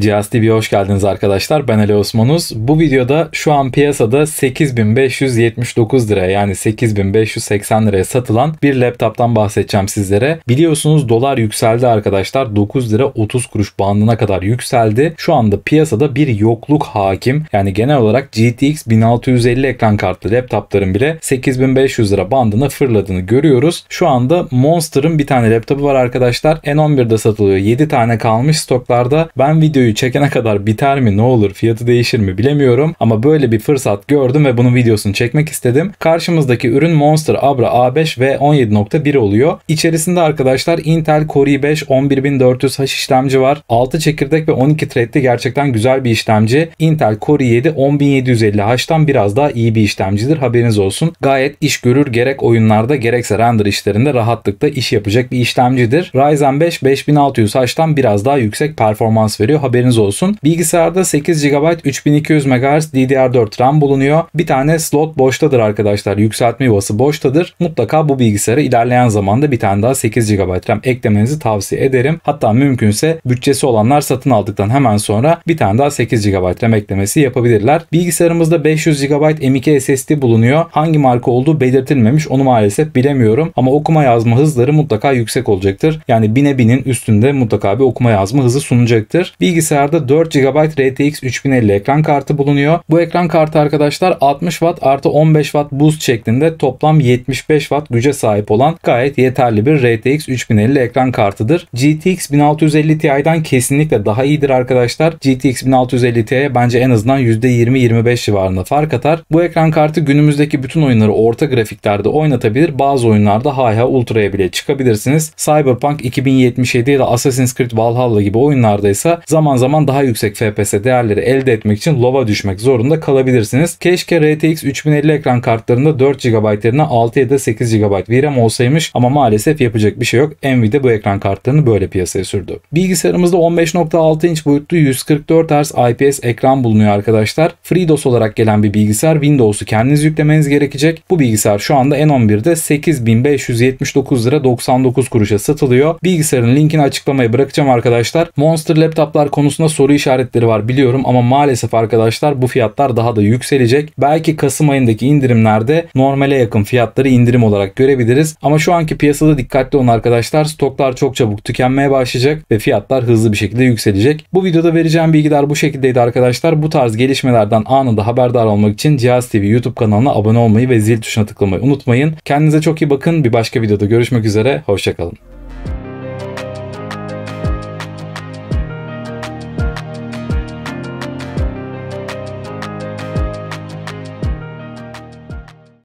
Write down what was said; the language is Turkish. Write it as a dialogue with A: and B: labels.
A: Cihaz TV'ye hoş geldiniz arkadaşlar. Ben Ali Osmanuz. Bu videoda şu an piyasada 8579 lira yani 8580 liraya satılan bir laptoptan bahsedeceğim sizlere. Biliyorsunuz dolar yükseldi arkadaşlar. 9 lira 30 kuruş bandına kadar yükseldi. Şu anda piyasada bir yokluk hakim. Yani genel olarak GTX 1650 ekran kartlı laptopların bile 8500 lira bandına fırladığını görüyoruz. Şu anda Monster'ın bir tane laptopu var arkadaşlar. N11'de satılıyor. 7 tane kalmış stoklarda. Ben videoyu videoyu çekene kadar biter mi ne olur fiyatı değişir mi bilemiyorum ama böyle bir fırsat gördüm ve bunun videosunu çekmek istedim. Karşımızdaki ürün Monster Abra A5 ve 17.1 oluyor. İçerisinde arkadaşlar Intel Core i5 11400H işlemci var. 6 çekirdek ve 12 threadli gerçekten güzel bir işlemci. Intel Core i7 10750H'tan biraz daha iyi bir işlemcidir haberiniz olsun. Gayet iş görür gerek oyunlarda gerekse render işlerinde rahatlıkla iş yapacak bir işlemcidir. Ryzen 5 5600H'tan biraz daha yüksek performans veriyor haberiniz haberiniz olsun. Bilgisayarda 8 GB 3200 MHz DDR4 RAM bulunuyor. Bir tane slot boştadır arkadaşlar. Yükseltme yuvası boştadır. Mutlaka bu bilgisayara ilerleyen zamanda bir tane daha 8 GB RAM eklemenizi tavsiye ederim. Hatta mümkünse bütçesi olanlar satın aldıktan hemen sonra bir tane daha 8 GB RAM eklemesi yapabilirler. Bilgisayarımızda 500 GB M.2 SSD bulunuyor. Hangi marka olduğu belirtilmemiş onu maalesef bilemiyorum. Ama okuma yazma hızları mutlaka yüksek olacaktır. Yani bine binin üstünde mutlaka bir okuma yazma hızı sunacaktır. Bilgisayar bilgisayarda 4 GB RTX 3050 ekran kartı bulunuyor. Bu ekran kartı arkadaşlar 60 watt artı 15 watt buz şeklinde toplam 75 watt güce sahip olan gayet yeterli bir RTX 3050 ekran kartıdır. GTX 1650 Ti'den kesinlikle daha iyidir arkadaşlar. GTX 1650 Ti'ye bence en azından %20-25 civarında fark atar. Bu ekran kartı günümüzdeki bütün oyunları orta grafiklerde oynatabilir. Bazı oyunlarda hala Ultra'ya bile çıkabilirsiniz. Cyberpunk 2077 ya da Assassin's Creed Valhalla gibi oyunlarda ise zaman zaman zaman daha yüksek FPS değerleri elde etmek için lova düşmek zorunda kalabilirsiniz. Keşke RTX 3050 ekran kartlarında 4 GB yerine 6 ya da 8 GB VRAM olsaymış ama maalesef yapacak bir şey yok. Nvidia bu ekran kartlarını böyle piyasaya sürdü. Bilgisayarımızda 15.6 inç boyutlu 144 Hz IPS ekran bulunuyor arkadaşlar. FreeDOS olarak gelen bir bilgisayar Windows'u kendiniz yüklemeniz gerekecek. Bu bilgisayar şu anda N11'de 8579 lira 99 kuruşa satılıyor. Bilgisayarın linkini açıklamaya bırakacağım arkadaşlar. Monster Laptoplar konusunda soru işaretleri var biliyorum ama maalesef arkadaşlar bu fiyatlar daha da yükselecek. Belki Kasım ayındaki indirimlerde normale yakın fiyatları indirim olarak görebiliriz. Ama şu anki piyasada dikkatli olun arkadaşlar. Stoklar çok çabuk tükenmeye başlayacak ve fiyatlar hızlı bir şekilde yükselecek. Bu videoda vereceğim bilgiler bu şekildeydi arkadaşlar. Bu tarz gelişmelerden anında haberdar olmak için Cihaz TV YouTube kanalına abone olmayı ve zil tuşuna tıklamayı unutmayın. Kendinize çok iyi bakın. Bir başka videoda görüşmek üzere. Hoşçakalın.